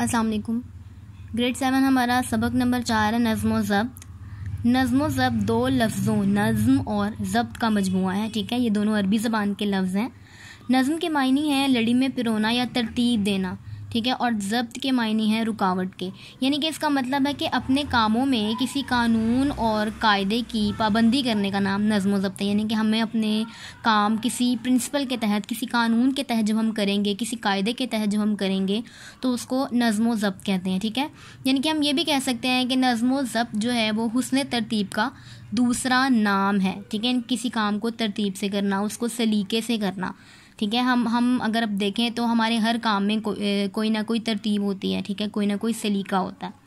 अस्सलाम वालेकुम grade seven हमारा सबक नंबर चार है नज़म ज़ब्त नज़म ज़ब्त दो लफ्ज़ों नज़म और ज़ब्त का मजमू है ठीक है ये दोनों अरबी ज़बान के लफ्ज़ हैं नज़म के मायने हैं लड़ी में पिरोना या तरतीब देना ठीक है और जब्त के मायने हैं रुकावट के यानी कि इसका मतलब है कि अपने कामों में किसी कानून और कायदे की पाबंदी करने का नाम नज़म ज़ब्त है यानी कि हमें अपने काम किसी प्रिंसिपल के तहत किसी कानून के तहत जब हम करेंगे किसी कायदे के तहत जब हम करेंगे तो उसको नज़म ज़ब्त कहते हैं ठीक है यानी कि हम ये भी कह सकते हैं कि नज़म ज़ब्त जो है वो हुसन तरतीब का दूसरा नाम है ठीक है किसी काम को तरतीब से करना उसको सलीके से करना ठीक है हम हम अगर अब देखें तो हमारे हर काम में को, कोई ना कोई तरतीब होती है ठीक है कोई ना कोई सलीका होता है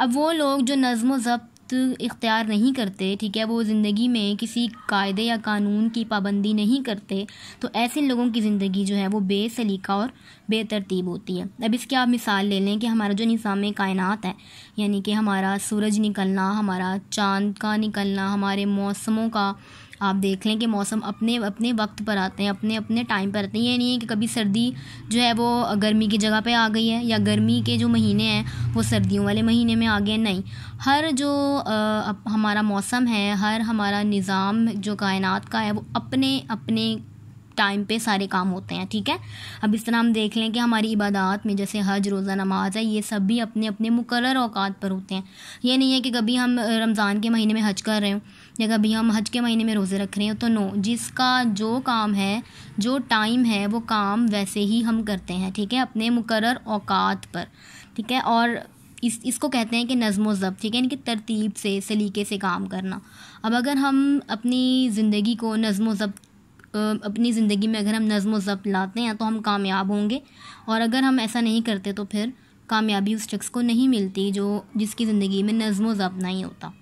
अब वो लोग जो नज़म ज़ब्त इख्तियार नहीं करते ठीक है वो ज़िंदगी में किसी कायदे या कानून की पाबंदी नहीं करते तो ऐसे लोगों की ज़िंदगी जो है वो बेसलीका और बेतरतीब होती है अब इसकी आप मिसाल ले लें कि हमारा जो निज़ाम कायनात है यानी कि हमारा सूरज निकलना हमारा चांद का निकलना हमारे मौसमों का आप देख लें कि मौसम अपने अपने वक्त पर आते हैं अपने अपने टाइम पर आते हैं ये नहीं है कि कभी सर्दी जो है वो गर्मी की जगह पे आ गई है या गर्मी के जो महीने हैं वो सर्दियों वाले महीने में आ गए नहीं हर जो आ, हमारा मौसम है हर हमारा निज़ाम जो कायनात का है वो अपने अपने टाइम पे सारे काम होते हैं ठीक है अब इस तरह हम देख लें कि हमारी इबादत में जैसे हज रोज़ा नमाज है ये सब भी अपने अपने मुकर औकात पर होते हैं ये नहीं है कि कभी हम रमज़ान के महीने में हज कर रहे हों या कभी हम हज के महीने में रोज़े रख रहे हैं तो नो जिसका जो काम है जो टाइम है वो काम वैसे ही हम करते हैं ठीक है अपने मुकर औकात पर ठीक है और इस इसको कहते हैं कि नज़म ज़ब ठीक है इनकी तरतीब से सलीके से काम करना अब अगर हम अपनी ज़िंदगी को नज़म ज़ब अपनी ज़िंदगी में अगर हम नज़म ज़ब्त लाते हैं तो हम कामयाब होंगे और अगर हम ऐसा नहीं करते तो फिर कामयाबी उस शख्स को नहीं मिलती जो जिसकी ज़िंदगी में नज़म ज़ब्त नहीं होता